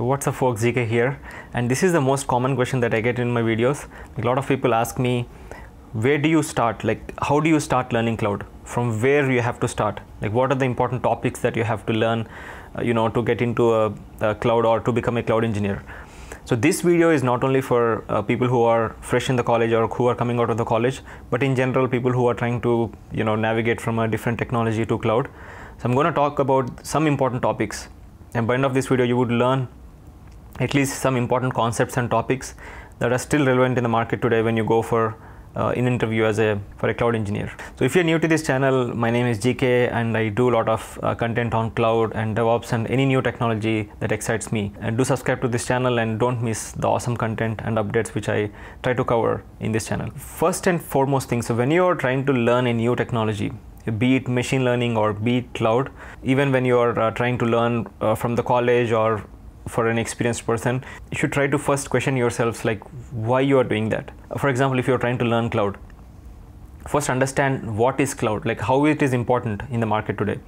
what's up folks ZK here and this is the most common question that I get in my videos a lot of people ask me where do you start like how do you start learning cloud from where you have to start like what are the important topics that you have to learn uh, you know to get into a, a, cloud or to become a cloud engineer so this video is not only for uh, people who are fresh in the college or who are coming out of the college but in general people who are trying to you know navigate from a different technology to cloud so I'm going to talk about some important topics and by end of this video you would learn at least some important concepts and topics that are still relevant in the market today when you go for uh, an interview as a for a cloud engineer. So if you're new to this channel, my name is GK and I do a lot of uh, content on cloud and DevOps and any new technology that excites me. And do subscribe to this channel and don't miss the awesome content and updates which I try to cover in this channel. First and foremost thing, so when you're trying to learn a new technology, be it machine learning or be it cloud, even when you're uh, trying to learn uh, from the college or for an experienced person you should try to first question yourselves like why you are doing that for example if you're trying to learn cloud first understand what is cloud like how it is important in the market today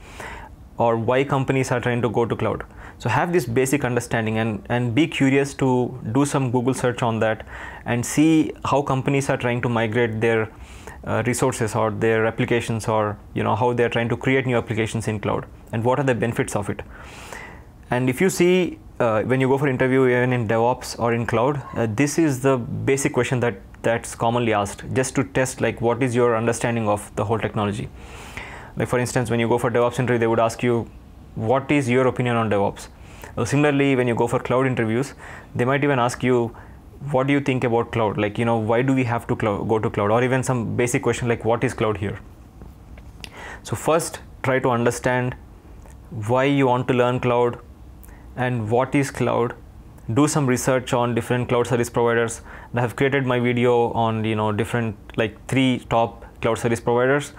or why companies are trying to go to cloud so have this basic understanding and and be curious to do some google search on that and see how companies are trying to migrate their uh, resources or their applications or you know how they are trying to create new applications in cloud and what are the benefits of it and if you see uh, when you go for interview even in DevOps or in cloud, uh, this is the basic question that that's commonly asked just to test like what is your understanding of the whole technology. Like for instance, when you go for DevOps interview, they would ask you, what is your opinion on DevOps? Uh, similarly, when you go for cloud interviews, they might even ask you, what do you think about cloud? Like, you know, why do we have to go to cloud? Or even some basic question like, what is cloud here? So first, try to understand why you want to learn cloud, and what is cloud do some research on different cloud service providers i have created my video on you know different like three top cloud service providers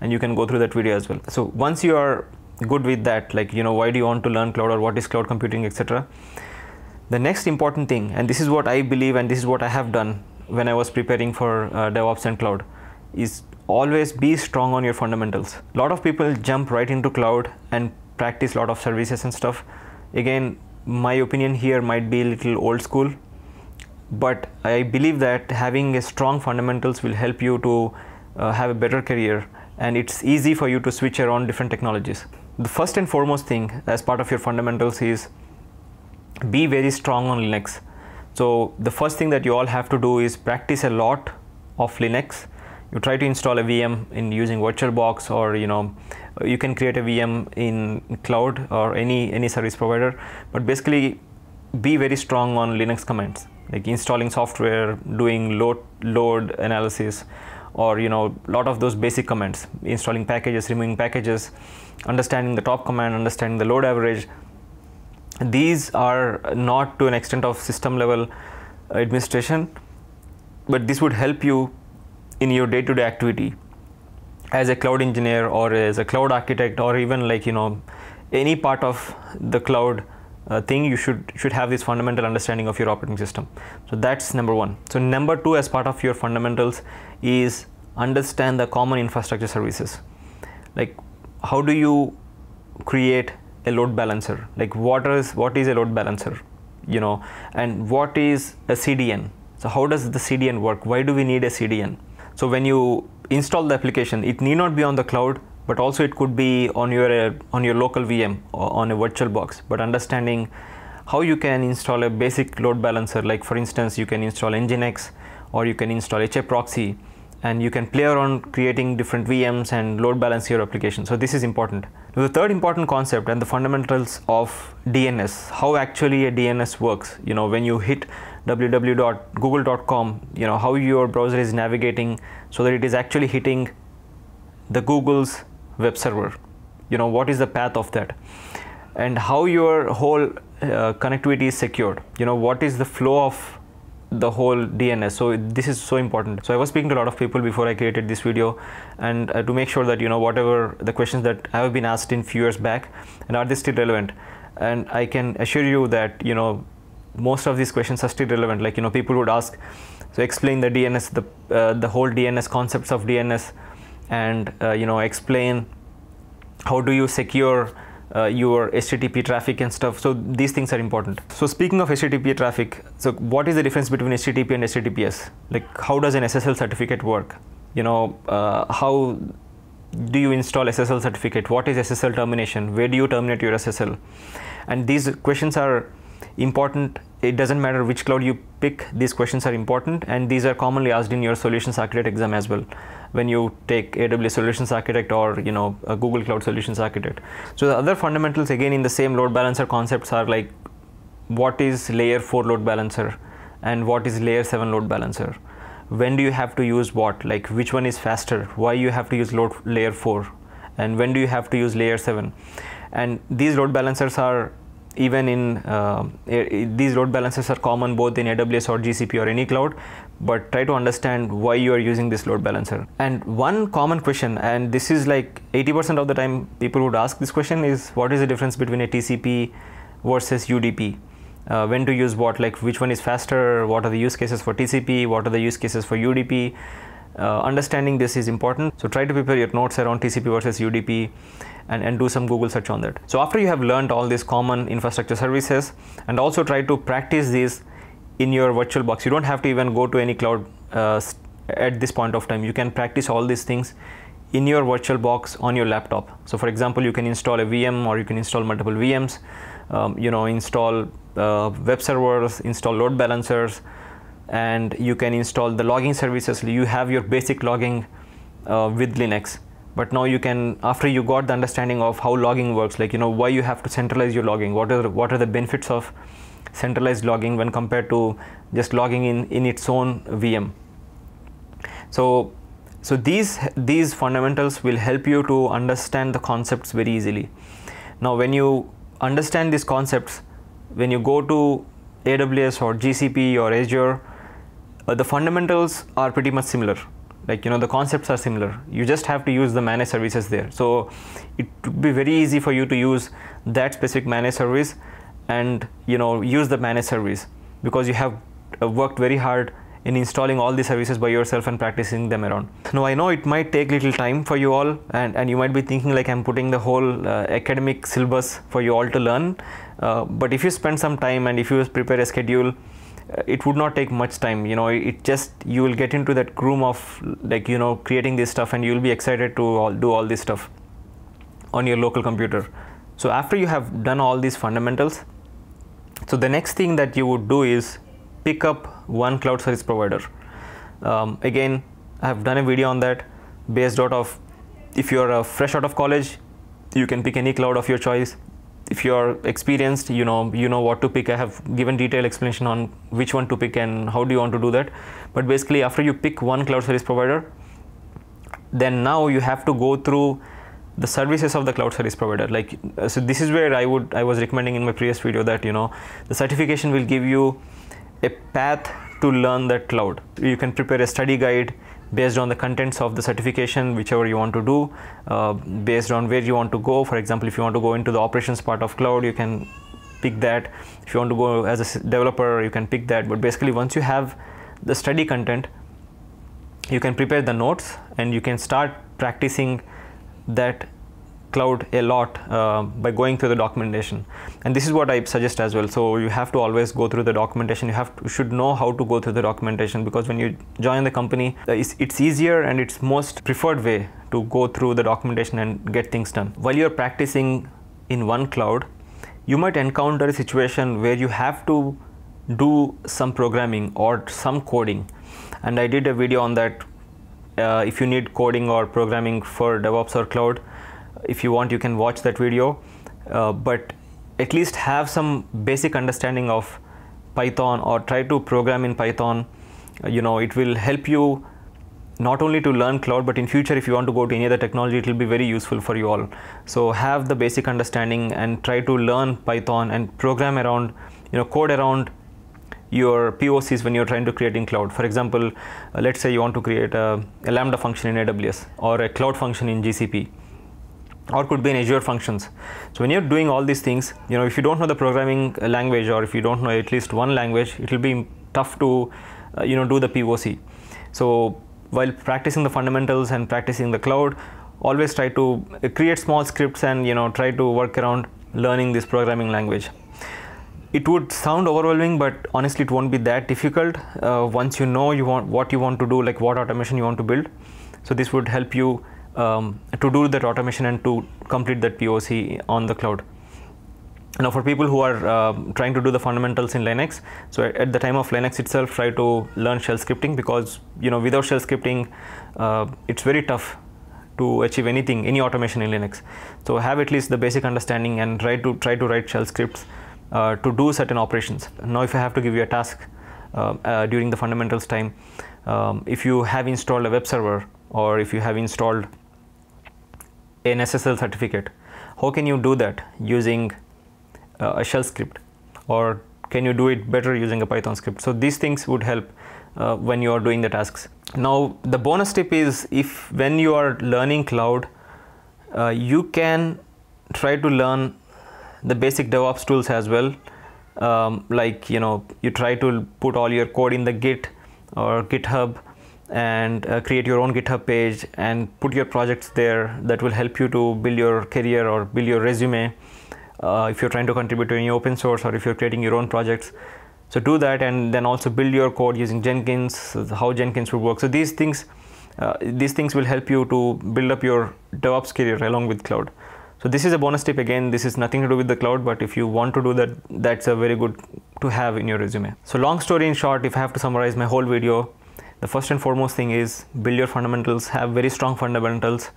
and you can go through that video as well so once you are good with that like you know why do you want to learn cloud or what is cloud computing etc the next important thing and this is what i believe and this is what i have done when i was preparing for uh, devops and cloud is always be strong on your fundamentals a lot of people jump right into cloud and practice a lot of services and stuff again my opinion here might be a little old school but i believe that having a strong fundamentals will help you to uh, have a better career and it's easy for you to switch around different technologies the first and foremost thing as part of your fundamentals is be very strong on linux so the first thing that you all have to do is practice a lot of linux you try to install a VM in using VirtualBox or you know you can create a VM in cloud or any any service provider but basically be very strong on Linux commands like installing software doing load load analysis or you know a lot of those basic commands installing packages removing packages understanding the top command understanding the load average these are not to an extent of system level administration but this would help you in your day-to-day activity as a cloud engineer or as a cloud architect or even like you know any part of the cloud uh, thing you should should have this fundamental understanding of your operating system so that's number 1 so number 2 as part of your fundamentals is understand the common infrastructure services like how do you create a load balancer like what is what is a load balancer you know and what is a cdn so how does the cdn work why do we need a cdn so when you install the application, it need not be on the cloud, but also it could be on your uh, on your local VM or on a virtual box. But understanding how you can install a basic load balancer, like for instance, you can install Nginx or you can install HAProxy, proxy and you can play around creating different VMs and load balance your application. So this is important. the third important concept and the fundamentals of DNS, how actually a DNS works. You know, when you hit www.google.com, you know, how your browser is navigating so that it is actually hitting the Google's web server. You know, what is the path of that? And how your whole uh, connectivity is secured. You know, what is the flow of the whole DNS. So this is so important. So I was speaking to a lot of people before I created this video and uh, to make sure that, you know, whatever the questions that have been asked in few years back and are they still relevant? And I can assure you that, you know, most of these questions are still relevant. Like you know, people would ask, so explain the DNS, the uh, the whole DNS concepts of DNS, and uh, you know, explain how do you secure uh, your HTTP traffic and stuff. So these things are important. So speaking of HTTP traffic, so what is the difference between HTTP and HTTPS? Like how does an SSL certificate work? You know, uh, how do you install SSL certificate? What is SSL termination? Where do you terminate your SSL? And these questions are important it doesn't matter which cloud you pick these questions are important and these are commonly asked in your solutions architect exam as well when you take aws solutions architect or you know google cloud solutions architect so the other fundamentals again in the same load balancer concepts are like what is layer 4 load balancer and what is layer 7 load balancer when do you have to use what like which one is faster why you have to use load layer 4 and when do you have to use layer 7 and these load balancers are even in uh, these load balancers are common both in AWS or GCP or any cloud but try to understand why you are using this load balancer and one common question and this is like 80% of the time people would ask this question is what is the difference between a TCP versus UDP uh, when to use what like which one is faster what are the use cases for TCP what are the use cases for UDP uh, understanding this is important so try to prepare your notes around TCP versus UDP and, and do some Google search on that. So after you have learned all these common infrastructure services and also try to practice these in your virtual box, you don't have to even go to any cloud uh, at this point of time. You can practice all these things in your virtual box on your laptop. So for example, you can install a VM or you can install multiple VMs, um, you know, install uh, web servers, install load balancers, and you can install the logging services. You have your basic logging uh, with Linux but now you can after you got the understanding of how logging works like you know why you have to centralize your logging what are what are the benefits of centralized logging when compared to just logging in in its own vm so so these these fundamentals will help you to understand the concepts very easily now when you understand these concepts when you go to aws or gcp or azure uh, the fundamentals are pretty much similar like you know the concepts are similar you just have to use the managed services there so it would be very easy for you to use that specific managed service and you know use the managed service because you have uh, worked very hard in installing all the services by yourself and practicing them around. Now I know it might take little time for you all and, and you might be thinking like I'm putting the whole uh, academic syllabus for you all to learn. Uh, but if you spend some time and if you prepare a schedule it would not take much time you know it just you will get into that groom of like you know creating this stuff and you'll be excited to all, do all this stuff on your local computer so after you have done all these fundamentals so the next thing that you would do is pick up one cloud service provider um, again i have done a video on that based out of if you are fresh out of college you can pick any cloud of your choice if you're experienced, you know, you know what to pick. I have given detailed explanation on which one to pick and how do you want to do that. But basically, after you pick one cloud service provider, then now you have to go through the services of the cloud service provider. Like, uh, so this is where I would I was recommending in my previous video that you know the certification will give you a path to learn that cloud. You can prepare a study guide based on the contents of the certification, whichever you want to do, uh, based on where you want to go. For example, if you want to go into the operations part of cloud, you can pick that. If you want to go as a developer, you can pick that. But basically, once you have the study content, you can prepare the notes and you can start practicing that cloud a lot uh, by going through the documentation and this is what I suggest as well so you have to always go through the documentation you have to, should know how to go through the documentation because when you join the company uh, it's, it's easier and it's most preferred way to go through the documentation and get things done while you're practicing in one cloud you might encounter a situation where you have to do some programming or some coding and I did a video on that uh, if you need coding or programming for DevOps or cloud if you want you can watch that video uh, but at least have some basic understanding of python or try to program in python uh, you know it will help you not only to learn cloud but in future if you want to go to any other technology it will be very useful for you all so have the basic understanding and try to learn python and program around you know code around your POCs when you're trying to create in cloud. For example, uh, let's say you want to create a, a Lambda function in AWS or a cloud function in GCP or could be in Azure Functions. So when you're doing all these things, you know, if you don't know the programming uh, language or if you don't know at least one language, it will be tough to, uh, you know, do the POC. So while practicing the fundamentals and practicing the cloud, always try to uh, create small scripts and, you know, try to work around learning this programming language. It would sound overwhelming, but honestly, it won't be that difficult uh, once you know you want what you want to do, like what automation you want to build. So this would help you um, to do that automation and to complete that POC on the cloud. Now for people who are uh, trying to do the fundamentals in Linux, so at, the time of Linux itself, try to learn shell scripting because you know without shell scripting, uh, it's very tough to achieve anything, any automation in Linux. So have at least the basic understanding and try to try to write shell scripts uh, to do certain operations. Now if I have to give you a task uh, uh, during the fundamentals time, um, if you have installed a web server or if you have installed an SSL certificate. How can you do that using uh, a shell script or can you do it better using a Python script? So these things would help uh, when you are doing the tasks. Now the bonus tip is if when you are learning cloud, uh, you can try to learn the basic DevOps tools as well. Um, like you know you try to put all your code in the Git or GitHub and uh, create your own GitHub page and put your projects there that will help you to build your career or build your resume uh, if you're trying to contribute to any open source or if you're creating your own projects. So do that and then also build your code using Jenkins, how Jenkins would work. So these things, uh, these things will help you to build up your DevOps career along with cloud. So this is a bonus tip again, this is nothing to do with the cloud, but if you want to do that, that's a very good to have in your resume. So long story in short, if I have to summarize my whole video, the first and foremost thing is build your fundamentals have very strong fundamentals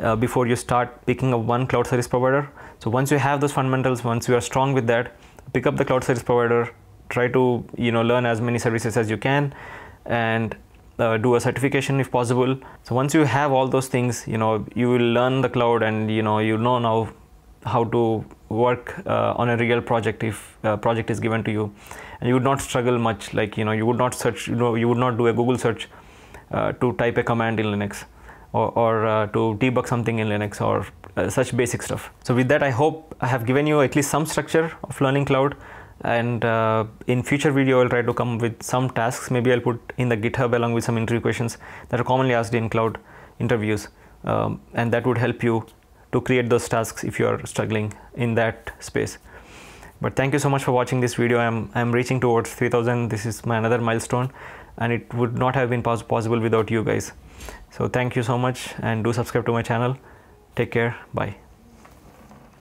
uh, before you start picking up one cloud service provider so once you have those fundamentals once you are strong with that pick up the cloud service provider try to you know learn as many services as you can and uh, do a certification if possible so once you have all those things you know you will learn the cloud and you know you know now how to work uh, on a real project if a uh, project is given to you and you would not struggle much like you know you would not search you know you would not do a google search uh, to type a command in linux or, or uh, to debug something in linux or uh, such basic stuff so with that i hope i have given you at least some structure of learning cloud and in future video i'll try to come with some tasks maybe i'll put in the github along with some interview questions that are commonly asked in cloud interviews um, and that would help you to create those tasks if you are struggling in that space. But thank you so much for watching this video. I'm, I'm reaching towards 3000. This is my another milestone and it would not have been pos possible without you guys. So thank you so much and do subscribe to my channel. Take care. Bye.